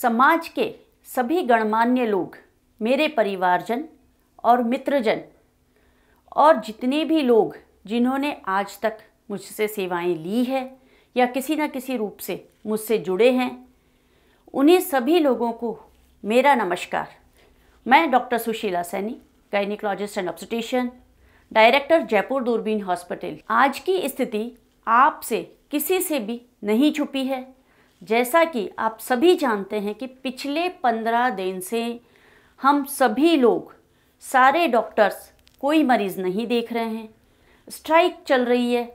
समाज के सभी गणमान्य लोग मेरे परिवारजन और मित्रजन और जितने भी लोग जिन्होंने आज तक मुझसे सेवाएं ली है या किसी न किसी रूप से मुझसे जुड़े हैं उन्हीं सभी लोगों को मेरा नमस्कार मैं doctor Sushila Saini gynaecologist and obstetrician director Jaipur Doorbeen hospital आज की स्थिति आपसे किसी से भी नहीं छुपी है जैसा कि आप सभी जानते हैं कि पिछले पंद्रह दिन से हम सभी लोग सारे डॉक्टर्स कोई मरीज़ नहीं देख रहे हैं स्ट्राइक चल रही है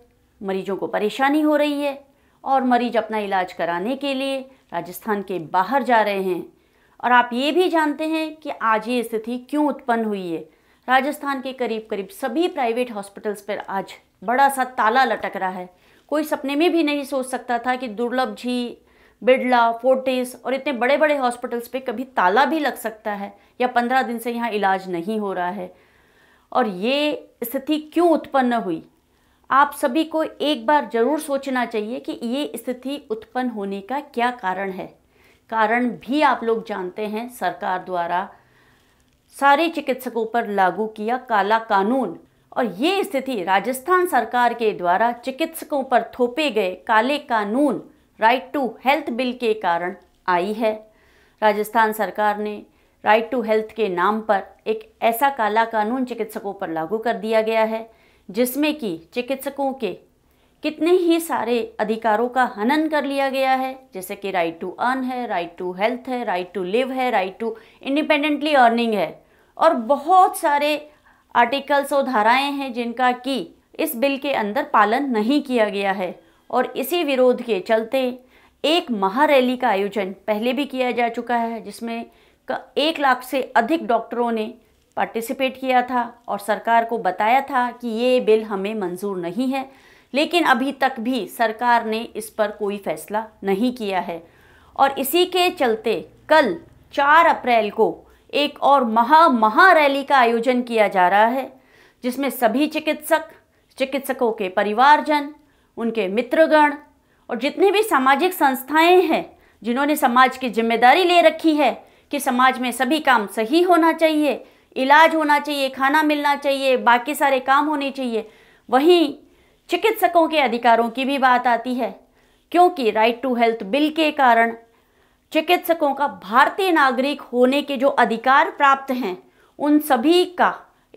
मरीजों को परेशानी हो रही है और मरीज अपना इलाज कराने के लिए राजस्थान के बाहर जा रहे हैं और आप ये भी जानते हैं कि आज ये स्थिति क्यों उत्पन्न हुई है राजस्थान के करीब करीब सभी प्राइवेट हॉस्पिटल्स पर आज बड़ा सा ताला लटक रहा है कोई सपने में भी नहीं सोच सकता था कि दुर्लभ जी बिरला फोर्टिस और इतने बड़े बड़े हॉस्पिटल्स पे कभी ताला भी लग सकता है या पंद्रह दिन से यहाँ इलाज नहीं हो रहा है और ये स्थिति क्यों उत्पन्न हुई आप सभी को एक बार ज़रूर सोचना चाहिए कि ये स्थिति उत्पन्न होने का क्या कारण है कारण भी आप लोग जानते हैं सरकार द्वारा सारे चिकित्सकों पर लागू किया काला कानून और ये स्थिति राजस्थान सरकार के द्वारा चिकित्सकों पर थोपे गए काले कानून राइट टू हेल्थ बिल के कारण आई है राजस्थान सरकार ने राइट टू हेल्थ के नाम पर एक ऐसा काला कानून चिकित्सकों पर लागू कर दिया गया है जिसमें कि चिकित्सकों के कितने ही सारे अधिकारों का हनन कर लिया गया है जैसे कि राइट टू अर्न है राइट टू हेल्थ है राइट टू लिव है राइट टू इंडिपेंडेंटली अर्निंग है और बहुत सारे आर्टिकल्स और धाराएं हैं जिनका कि इस बिल के अंदर पालन नहीं किया गया है और इसी विरोध के चलते एक महारैली का आयोजन पहले भी किया जा चुका है जिसमें एक लाख से अधिक डॉक्टरों ने पार्टिसिपेट किया था और सरकार को बताया था कि ये बिल हमें मंजूर नहीं है लेकिन अभी तक भी सरकार ने इस पर कोई फैसला नहीं किया है और इसी के चलते कल 4 अप्रैल को एक और महा महा रैली का आयोजन किया जा रहा है जिसमें सभी चिकित्सक चिकित्सकों के परिवारजन उनके मित्रगण और जितने भी सामाजिक संस्थाएं हैं जिन्होंने समाज की जिम्मेदारी ले रखी है कि समाज में सभी काम सही होना चाहिए इलाज होना चाहिए खाना मिलना चाहिए बाकी सारे काम होने चाहिए वहीं चिकित्सकों के अधिकारों की भी बात आती है क्योंकि राइट टू हेल्थ बिल के कारण चिकित्सकों का भारतीय नागरिक होने के जो अधिकार प्राप्त हैं उन सभी का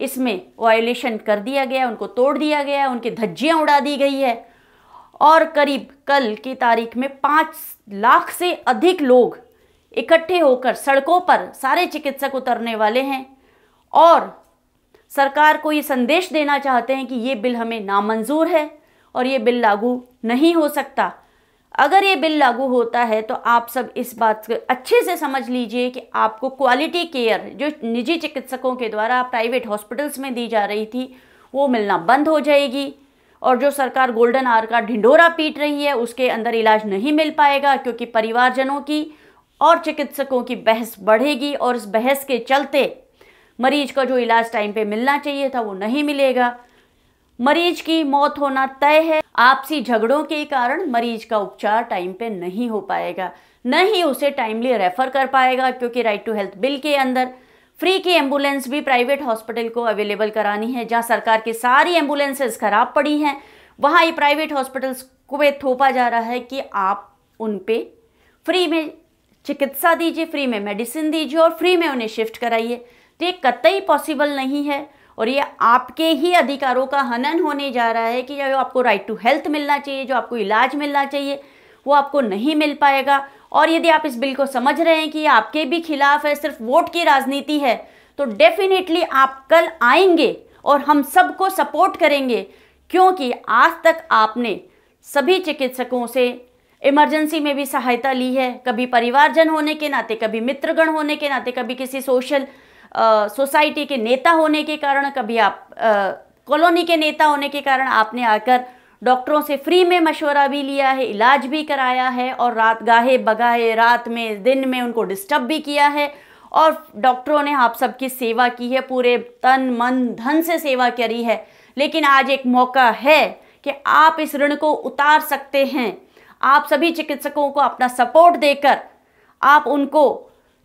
इसमें वायोलेशन कर दिया गया उनको तोड़ दिया गया उनकी धज्जियाँ उड़ा दी गई है और करीब कल की तारीख में पाँच लाख से अधिक लोग इकट्ठे होकर सड़कों पर सारे चिकित्सक उतरने वाले हैं और सरकार को ये संदेश देना चाहते हैं कि ये बिल हमें नामंजूर है और ये बिल लागू नहीं हो सकता अगर ये बिल लागू होता है तो आप सब इस बात को अच्छे से समझ लीजिए कि आपको क्वालिटी केयर जो निजी चिकित्सकों के द्वारा प्राइवेट हॉस्पिटल्स में दी जा रही थी वो मिलना बंद हो जाएगी और जो सरकार गोल्डन आर का ढिंडोरा पीट रही है उसके अंदर इलाज नहीं मिल पाएगा क्योंकि परिवारजनों की और चिकित्सकों की बहस बढ़ेगी और इस बहस के चलते मरीज का जो इलाज टाइम पे मिलना चाहिए था वो नहीं मिलेगा मरीज की मौत होना तय है आपसी झगड़ों के कारण मरीज का उपचार टाइम पे नहीं हो पाएगा न ही उसे टाइमली रेफर कर पाएगा क्योंकि राइट टू हेल्थ बिल के अंदर फ्री की एम्बुलेंस भी प्राइवेट हॉस्पिटल को अवेलेबल करानी है जहाँ सरकार की सारी एम्बुलेंसेज खराब पड़ी हैं वहाँ ये प्राइवेट हॉस्पिटल्स को पे थोपा जा रहा है कि आप उन पर फ्री में चिकित्सा दीजिए फ्री में मेडिसिन दीजिए और फ्री में उन्हें शिफ्ट कराइए तो ये कतई पॉसिबल नहीं है और ये आपके ही अधिकारों का हनन होने जा रहा है कि जो आपको राइट टू हेल्थ मिलना चाहिए जो आपको इलाज मिलना चाहिए वो आपको नहीं मिल पाएगा और यदि आप इस बिल को समझ रहे हैं कि आपके भी खिलाफ है सिर्फ वोट की राजनीति है तो डेफिनेटली आप कल आएंगे और हम सबको सपोर्ट करेंगे क्योंकि आज तक आपने सभी चिकित्सकों से इमरजेंसी में भी सहायता ली है कभी परिवारजन होने के नाते कभी मित्रगण होने के नाते कभी किसी सोशल सोसाइटी के नेता होने के कारण कभी आप कॉलोनी के नेता होने के कारण आपने आकर डॉक्टरों से फ्री में मशवरा भी लिया है इलाज भी कराया है और रात गाहे बगाहे रात में दिन में उनको डिस्टर्ब भी किया है और डॉक्टरों ने आप सबकी सेवा की है पूरे तन मन धन से सेवा करी है लेकिन आज एक मौका है कि आप इस ऋण को उतार सकते हैं आप सभी चिकित्सकों को अपना सपोर्ट देकर आप उनको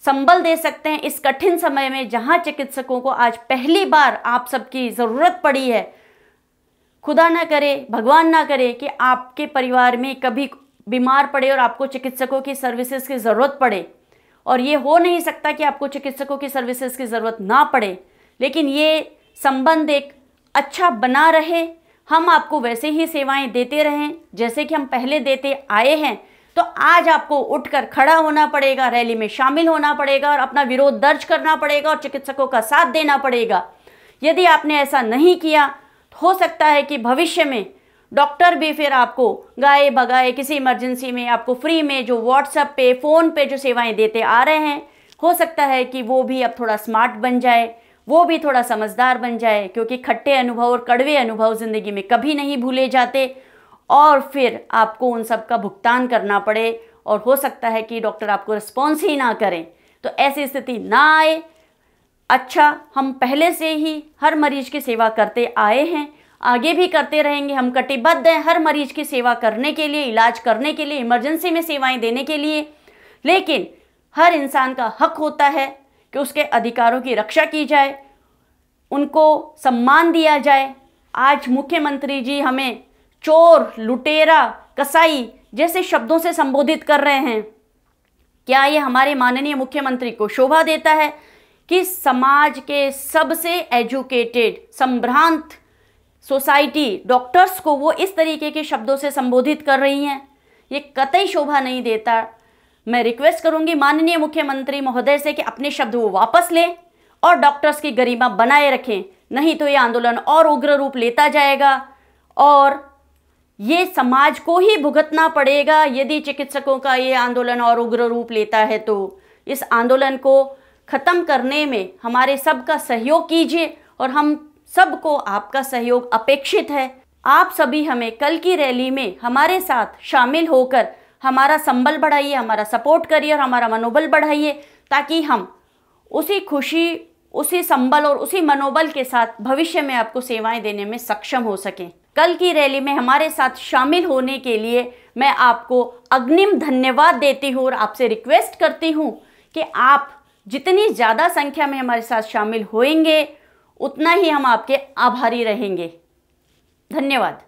संबल दे सकते हैं इस कठिन समय में जहां चिकित्सकों को आज पहली बार आप सबकी ज़रूरत पड़ी है खुदा ना करे भगवान ना करे कि आपके परिवार में कभी बीमार पड़े और आपको चिकित्सकों की सर्विसेज की ज़रूरत पड़े और ये हो नहीं सकता कि आपको चिकित्सकों की सर्विसेज की ज़रूरत ना पड़े लेकिन ये संबंध एक अच्छा बना रहे हम आपको वैसे ही सेवाएं देते रहें जैसे कि हम पहले देते आए हैं तो आज आपको उठकर खड़ा होना पड़ेगा रैली में शामिल होना पड़ेगा और अपना विरोध दर्ज करना पड़ेगा और चिकित्सकों का साथ देना पड़ेगा यदि आपने ऐसा नहीं किया हो सकता है कि भविष्य में डॉक्टर भी फिर आपको गाए बगाए किसी इमरजेंसी में आपको फ्री में जो व्हाट्सएप पे फ़ोन पे जो सेवाएं देते आ रहे हैं हो सकता है कि वो भी अब थोड़ा स्मार्ट बन जाए वो भी थोड़ा समझदार बन जाए क्योंकि खट्टे अनुभव और कड़वे अनुभव ज़िंदगी में कभी नहीं भूले जाते और फिर आपको उन सब का भुगतान करना पड़े और हो सकता है कि डॉक्टर आपको रिस्पॉन्स ही ना करें तो ऐसी स्थिति ना आए अच्छा हम पहले से ही हर मरीज की सेवा करते आए हैं आगे भी करते रहेंगे हम कटिबद्ध हैं हर मरीज की सेवा करने के लिए इलाज करने के लिए इमरजेंसी में सेवाएं देने के लिए लेकिन हर इंसान का हक होता है कि उसके अधिकारों की रक्षा की जाए उनको सम्मान दिया जाए आज मुख्यमंत्री जी हमें चोर लुटेरा कसाई जैसे शब्दों से संबोधित कर रहे हैं क्या ये हमारे माननीय मुख्यमंत्री को शोभा देता है कि समाज के सबसे एजुकेटेड संभ्रांत सोसाइटी डॉक्टर्स को वो इस तरीके के शब्दों से संबोधित कर रही हैं ये कतई शोभा नहीं देता मैं रिक्वेस्ट करूंगी माननीय मुख्यमंत्री महोदय से कि अपने शब्द वो वापस लें और डॉक्टर्स की गरिमा बनाए रखें नहीं तो ये आंदोलन और उग्र रूप लेता जाएगा और ये समाज को ही भुगतना पड़ेगा यदि चिकित्सकों का ये आंदोलन और उग्र रूप लेता है तो इस आंदोलन को ख़त्म करने में हमारे सब का सहयोग कीजिए और हम सबको आपका सहयोग अपेक्षित है आप सभी हमें कल की रैली में हमारे साथ शामिल होकर हमारा संबल बढ़ाइए हमारा सपोर्ट करिए और हमारा मनोबल बढ़ाइए ताकि हम उसी खुशी उसी संबल और उसी मनोबल के साथ भविष्य में आपको सेवाएं देने में सक्षम हो सकें कल की रैली में हमारे साथ शामिल होने के लिए मैं आपको अग्निम धन्यवाद देती हूँ और आपसे रिक्वेस्ट करती हूँ कि आप जितनी ज़्यादा संख्या में हमारे साथ शामिल होएंगे उतना ही हम आपके आभारी रहेंगे धन्यवाद